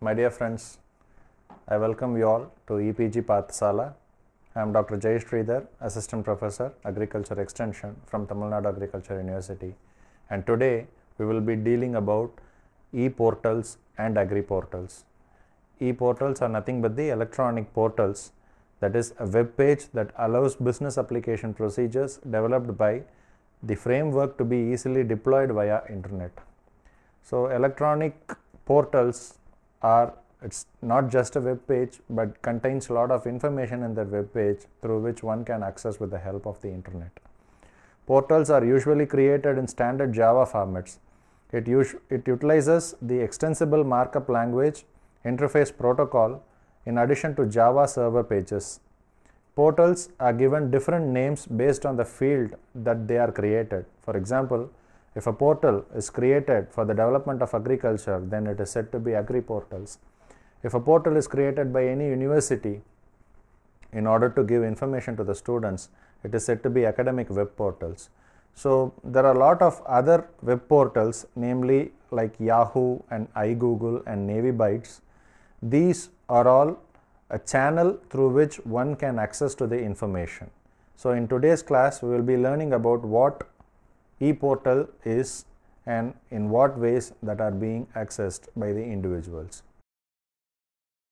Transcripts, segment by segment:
My dear friends, I welcome you all to EPG Pathsala. I am Dr. Jay Sridhar, Assistant Professor, Agriculture Extension from Tamil Nadu Agriculture University. And today we will be dealing about e-portals and agri-portals. E-portals are nothing but the electronic portals that is a web page that allows business application procedures developed by the framework to be easily deployed via internet. So electronic portals are it's not just a web page but contains a lot of information in that web page through which one can access with the help of the internet. Portals are usually created in standard Java formats. It, it utilizes the extensible markup language interface protocol in addition to Java server pages. Portals are given different names based on the field that they are created. For example, if a portal is created for the development of agriculture, then it is said to be agri portals. If a portal is created by any university in order to give information to the students, it is said to be academic web portals. So, there are a lot of other web portals, namely like Yahoo and iGoogle and Bytes. These are all a channel through which one can access to the information. So, in today's class, we will be learning about what e-portal is and in what ways that are being accessed by the individuals.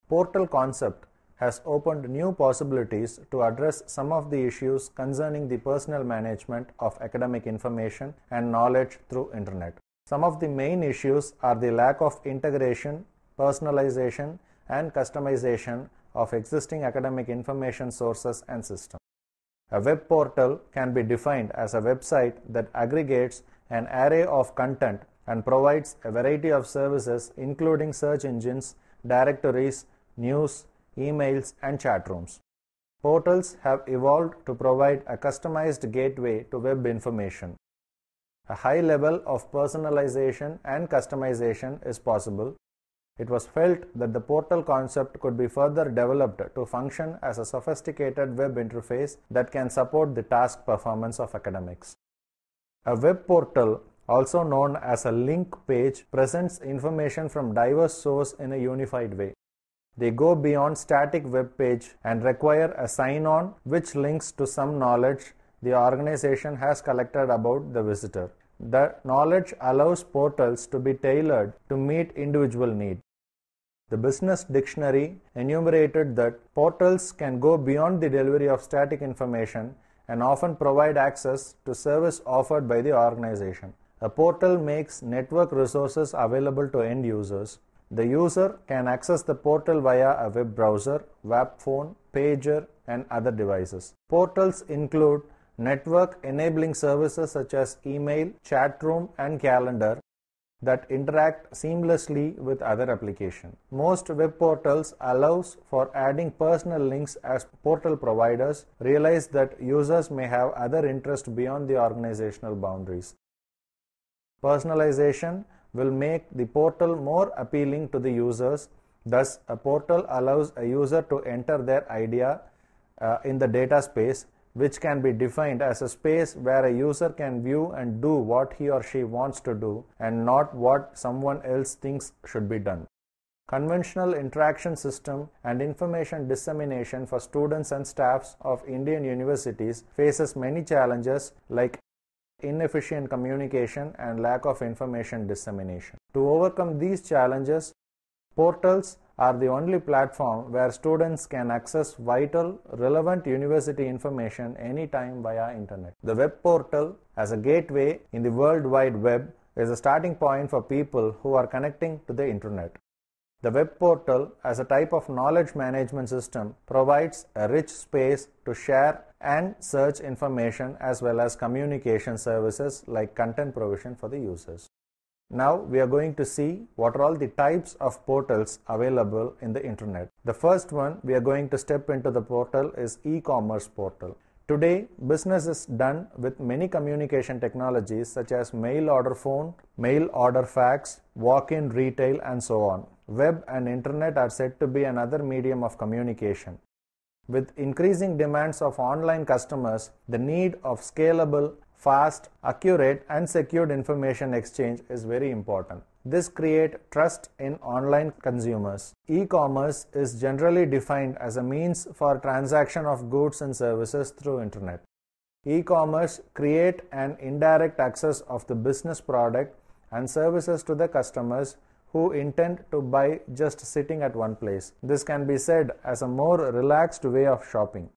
Portal concept has opened new possibilities to address some of the issues concerning the personal management of academic information and knowledge through internet. Some of the main issues are the lack of integration, personalization and customization of existing academic information sources and systems. A web portal can be defined as a website that aggregates an array of content and provides a variety of services including search engines, directories, news, emails and chat rooms. Portals have evolved to provide a customized gateway to web information. A high level of personalization and customization is possible it was felt that the portal concept could be further developed to function as a sophisticated web interface that can support the task performance of academics. A web portal, also known as a link page, presents information from diverse sources in a unified way. They go beyond static web page and require a sign-on which links to some knowledge the organization has collected about the visitor. The knowledge allows portals to be tailored to meet individual need. The business dictionary enumerated that portals can go beyond the delivery of static information and often provide access to service offered by the organization. A portal makes network resources available to end users. The user can access the portal via a web browser, web phone, pager, and other devices. Portals include network enabling services such as email, chat room, and calendar, that interact seamlessly with other applications. Most web portals allows for adding personal links as portal providers realize that users may have other interests beyond the organizational boundaries. Personalization will make the portal more appealing to the users. Thus, a portal allows a user to enter their idea uh, in the data space which can be defined as a space where a user can view and do what he or she wants to do and not what someone else thinks should be done. Conventional interaction system and information dissemination for students and staffs of Indian universities faces many challenges like inefficient communication and lack of information dissemination. To overcome these challenges, portals are the only platform where students can access vital, relevant university information anytime via internet. The web portal as a gateway in the World Wide Web is a starting point for people who are connecting to the internet. The web portal, as a type of knowledge management system, provides a rich space to share and search information as well as communication services like content provision for the users. Now we are going to see what are all the types of portals available in the internet. The first one we are going to step into the portal is e-commerce portal. Today business is done with many communication technologies such as mail order phone, mail order fax, walk-in retail and so on. Web and internet are said to be another medium of communication. With increasing demands of online customers, the need of scalable fast, accurate and secured information exchange is very important. This create trust in online consumers. E-commerce is generally defined as a means for transaction of goods and services through internet. E-commerce create an indirect access of the business product and services to the customers who intend to buy just sitting at one place. This can be said as a more relaxed way of shopping.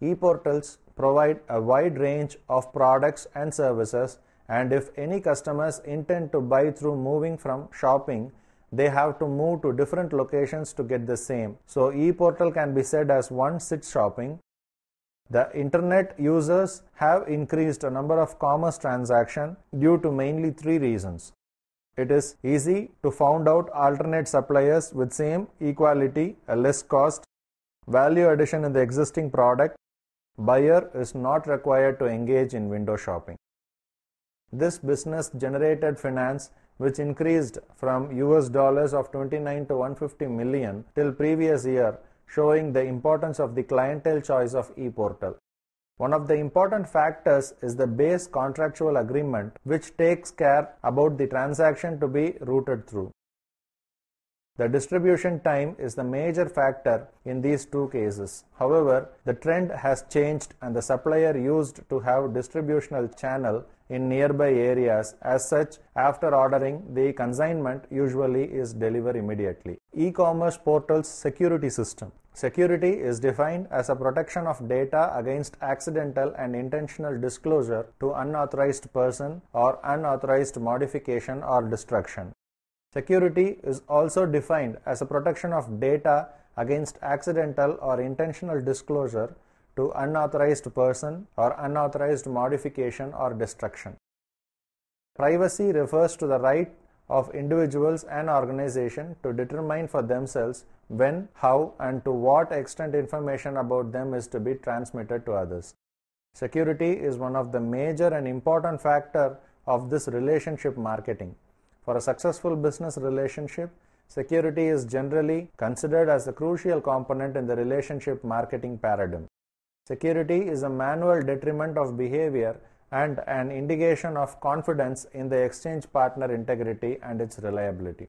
E-portals provide a wide range of products and services and if any customers intend to buy through moving from shopping, they have to move to different locations to get the same. So e-portal can be said as one sit shopping. The internet users have increased a number of commerce transactions due to mainly three reasons. It is easy to found out alternate suppliers with same equality, a less cost, value addition in the existing product buyer is not required to engage in window shopping. This business generated finance which increased from US dollars of 29 to 150 million till previous year showing the importance of the clientele choice of e-portal. One of the important factors is the base contractual agreement which takes care about the transaction to be routed through. The distribution time is the major factor in these two cases. However, the trend has changed and the supplier used to have distributional channel in nearby areas. As such, after ordering, the consignment usually is delivered immediately. E-commerce portals security system. Security is defined as a protection of data against accidental and intentional disclosure to unauthorized person or unauthorized modification or destruction. Security is also defined as a protection of data against accidental or intentional disclosure to unauthorized person or unauthorized modification or destruction. Privacy refers to the right of individuals and organizations to determine for themselves when, how, and to what extent information about them is to be transmitted to others. Security is one of the major and important factor of this relationship marketing. For a successful business relationship, security is generally considered as a crucial component in the relationship marketing paradigm. Security is a manual detriment of behavior and an indication of confidence in the exchange partner integrity and its reliability.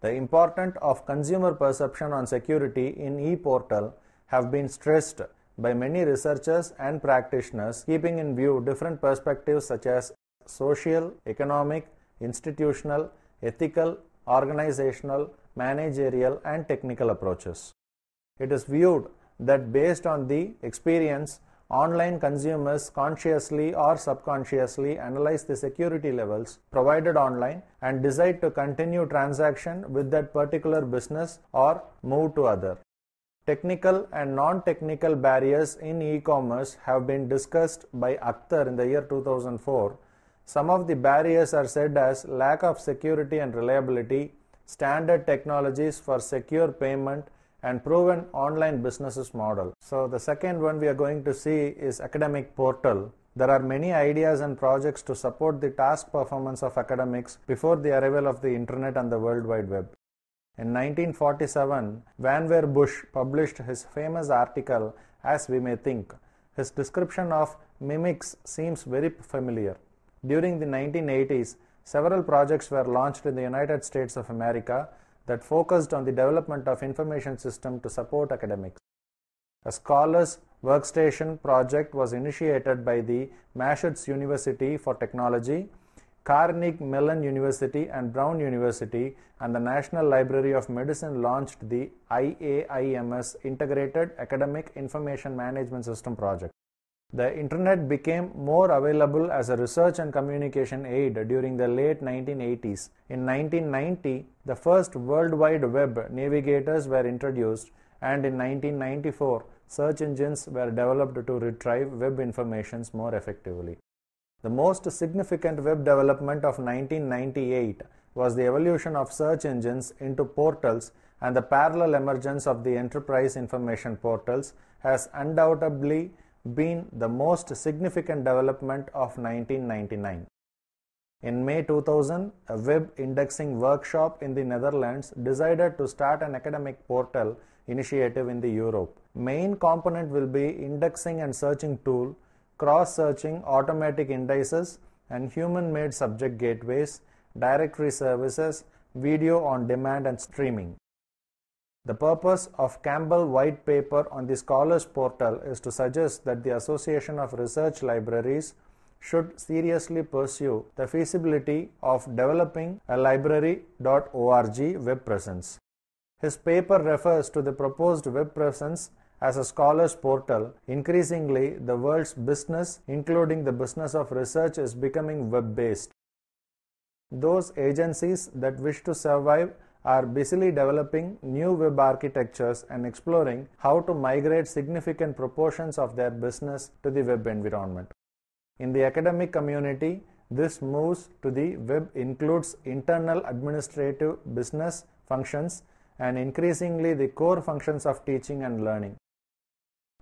The importance of consumer perception on security in e-portal have been stressed by many researchers and practitioners keeping in view different perspectives such as social, economic, institutional, ethical, organizational, managerial and technical approaches. It is viewed that based on the experience, online consumers consciously or subconsciously analyze the security levels provided online and decide to continue transaction with that particular business or move to other. Technical and non-technical barriers in e-commerce have been discussed by Akhtar in the year 2004 some of the barriers are said as lack of security and reliability, standard technologies for secure payment, and proven online businesses model. So the second one we are going to see is academic portal. There are many ideas and projects to support the task performance of academics before the arrival of the internet and the World Wide Web. In 1947, Van Bush published his famous article As We May Think. His description of mimics seems very familiar. During the 1980s, several projects were launched in the United States of America that focused on the development of information system to support academics. A scholars workstation project was initiated by the Massachusetts University for Technology, Carnegie Mellon University and Brown University and the National Library of Medicine launched the IAIMS Integrated Academic Information Management System project. The internet became more available as a research and communication aid during the late 1980s. In 1990, the first World Wide Web navigators were introduced, and in 1994, search engines were developed to retrieve web information more effectively. The most significant web development of 1998 was the evolution of search engines into portals and the parallel emergence of the enterprise information portals has undoubtedly been the most significant development of 1999. In May 2000, a web indexing workshop in the Netherlands decided to start an academic portal initiative in the Europe. Main component will be indexing and searching tool, cross-searching automatic indices and human-made subject gateways, directory services, video on demand and streaming. The purpose of Campbell White Paper on the Scholars Portal is to suggest that the Association of Research Libraries should seriously pursue the feasibility of developing a library.org web presence. His paper refers to the proposed web presence as a scholar's portal. Increasingly, the world's business, including the business of research, is becoming web based. Those agencies that wish to survive are busily developing new web architectures and exploring how to migrate significant proportions of their business to the web environment. In the academic community, this moves to the web includes internal administrative business functions and increasingly the core functions of teaching and learning.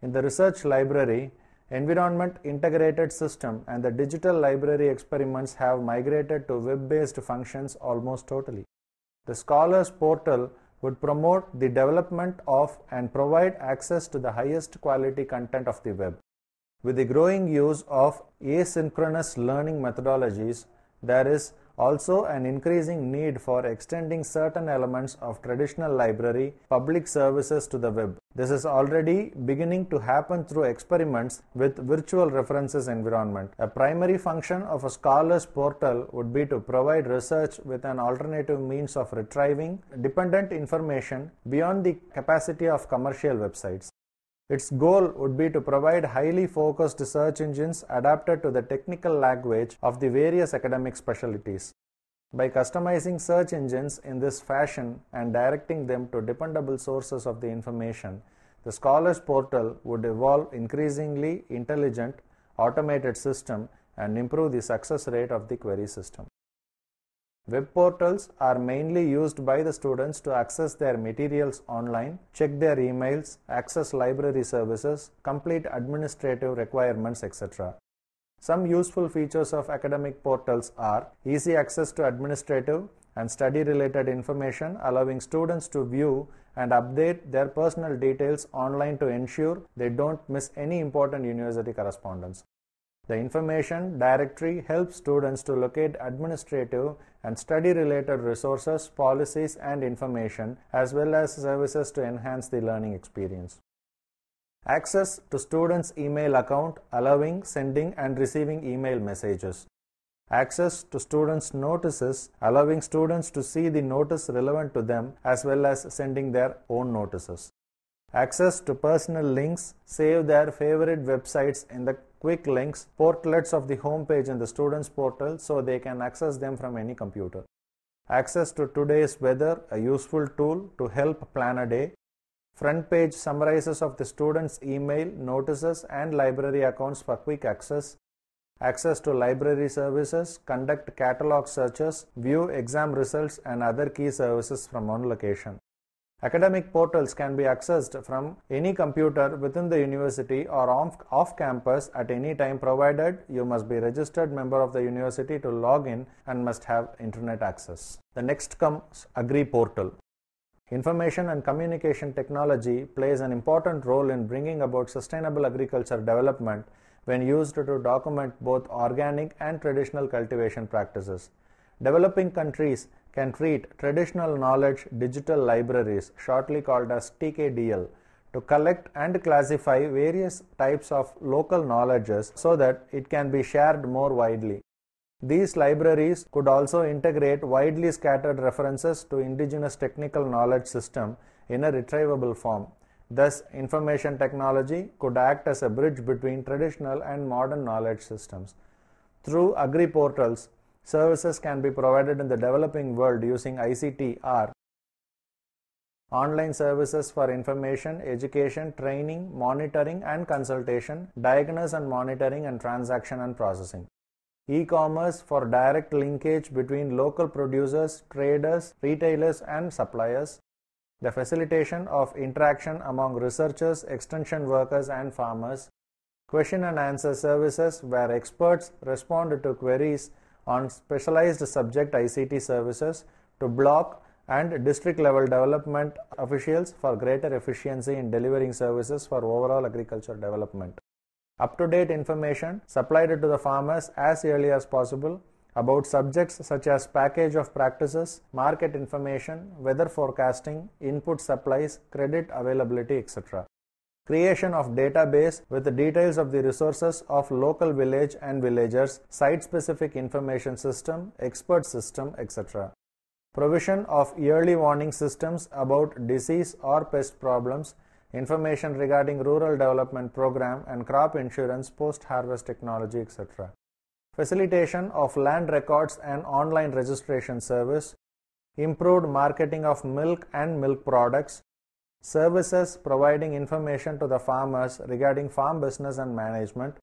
In the research library, environment integrated system and the digital library experiments have migrated to web-based functions almost totally. The Scholars Portal would promote the development of and provide access to the highest quality content of the web. With the growing use of asynchronous learning methodologies, there is also an increasing need for extending certain elements of traditional library public services to the web. This is already beginning to happen through experiments with virtual references environment. A primary function of a scholar's portal would be to provide research with an alternative means of retrieving dependent information beyond the capacity of commercial websites. Its goal would be to provide highly focused search engines adapted to the technical language of the various academic specialties. By customizing search engines in this fashion and directing them to dependable sources of the information, the Scholars Portal would evolve increasingly intelligent, automated system and improve the success rate of the query system. Web portals are mainly used by the students to access their materials online, check their emails, access library services, complete administrative requirements, etc. Some useful features of academic portals are easy access to administrative and study related information, allowing students to view and update their personal details online to ensure they don't miss any important university correspondence. The information directory helps students to locate administrative and study related resources, policies, and information, as well as services to enhance the learning experience. Access to students' email account allowing sending and receiving email messages. Access to students' notices allowing students to see the notice relevant to them as well as sending their own notices. Access to personal links, save their favorite websites in the quick links portlets of the homepage in the students portal so they can access them from any computer. Access to today's weather, a useful tool to help plan a day. Front page summarizes of the student's email, notices and library accounts for quick access, access to library services, conduct catalog searches, view exam results and other key services from one location. Academic portals can be accessed from any computer within the university or off, off, campus at any time provided you must be registered member of the university to log in and must have internet access. The next comes Agri Portal. Information and communication technology plays an important role in bringing about sustainable agriculture development when used to document both organic and traditional cultivation practices. Developing countries can treat traditional knowledge digital libraries, shortly called as TKDL, to collect and classify various types of local knowledges so that it can be shared more widely. These libraries could also integrate widely scattered references to indigenous technical knowledge system in a retrievable form. Thus, information technology could act as a bridge between traditional and modern knowledge systems. Through agri portals, services can be provided in the developing world using ICT or online services for information, education, training, monitoring and consultation, diagnosis and monitoring and transaction and processing e-commerce for direct linkage between local producers, traders, retailers and suppliers, the facilitation of interaction among researchers, extension workers and farmers, question and answer services where experts respond to queries on specialized subject ICT services to block and district level development officials for greater efficiency in delivering services for overall agriculture development up-to-date information supplied to the farmers as early as possible about subjects such as package of practices, market information, weather forecasting, input supplies, credit availability, etc. Creation of database with details of the resources of local village and villagers, site-specific information system, expert system, etc. Provision of early warning systems about disease or pest problems information regarding rural development program and crop insurance, post-harvest technology, etc. Facilitation of land records and online registration service, improved marketing of milk and milk products, services providing information to the farmers regarding farm business and management,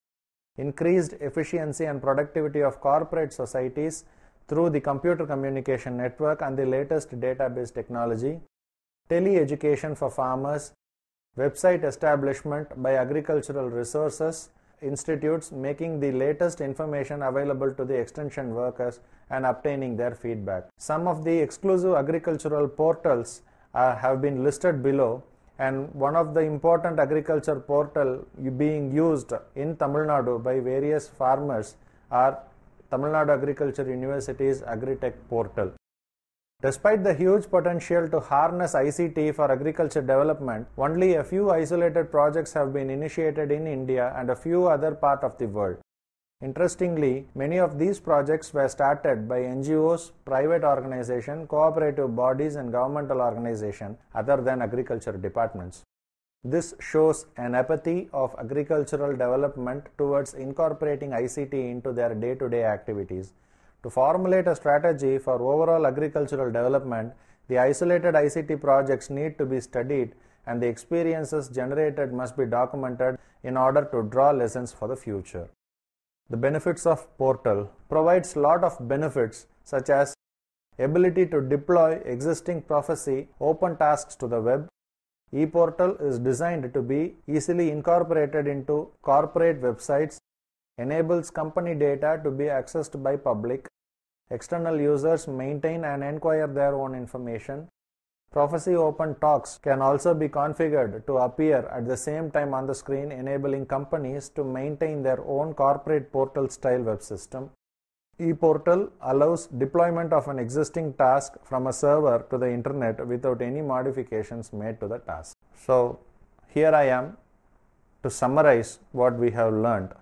increased efficiency and productivity of corporate societies through the computer communication network and the latest database technology, tele-education for farmers, website establishment by agricultural resources institutes making the latest information available to the extension workers and obtaining their feedback. Some of the exclusive agricultural portals uh, have been listed below and one of the important agriculture portal being used in Tamil Nadu by various farmers are Tamil Nadu Agriculture University's Agritech portal. Despite the huge potential to harness ICT for agriculture development, only a few isolated projects have been initiated in India and a few other parts of the world. Interestingly, many of these projects were started by NGOs, private organizations, cooperative bodies and governmental organizations other than agriculture departments. This shows an apathy of agricultural development towards incorporating ICT into their day-to-day -day activities to formulate a strategy for overall agricultural development, the isolated ICT projects need to be studied and the experiences generated must be documented in order to draw lessons for the future. The benefits of portal provides lot of benefits such as ability to deploy existing prophecy open tasks to the web. ePortal is designed to be easily incorporated into corporate websites enables company data to be accessed by public. External users maintain and inquire their own information. Prophecy Open Talks can also be configured to appear at the same time on the screen, enabling companies to maintain their own corporate portal style web system. ePortal allows deployment of an existing task from a server to the internet without any modifications made to the task. So, here I am to summarize what we have learned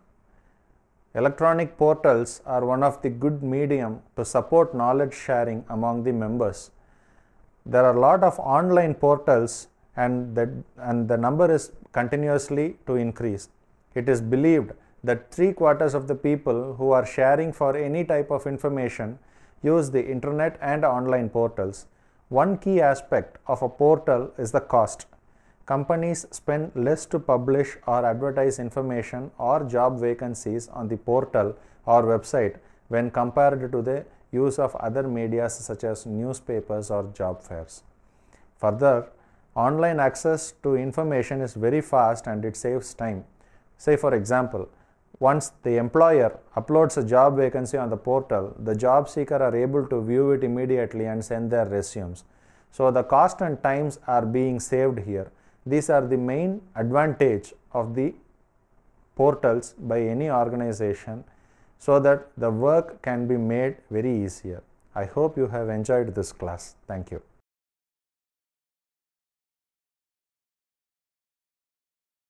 Electronic portals are one of the good medium to support knowledge sharing among the members. There are a lot of online portals and the, and the number is continuously to increase. It is believed that three quarters of the people who are sharing for any type of information use the internet and online portals. One key aspect of a portal is the cost companies spend less to publish or advertise information or job vacancies on the portal or website when compared to the use of other media such as newspapers or job fairs. Further, online access to information is very fast and it saves time. Say for example, once the employer uploads a job vacancy on the portal, the job seeker are able to view it immediately and send their resumes. So the cost and times are being saved here. These are the main advantage of the portals by any organization so that the work can be made very easier. I hope you have enjoyed this class. Thank you.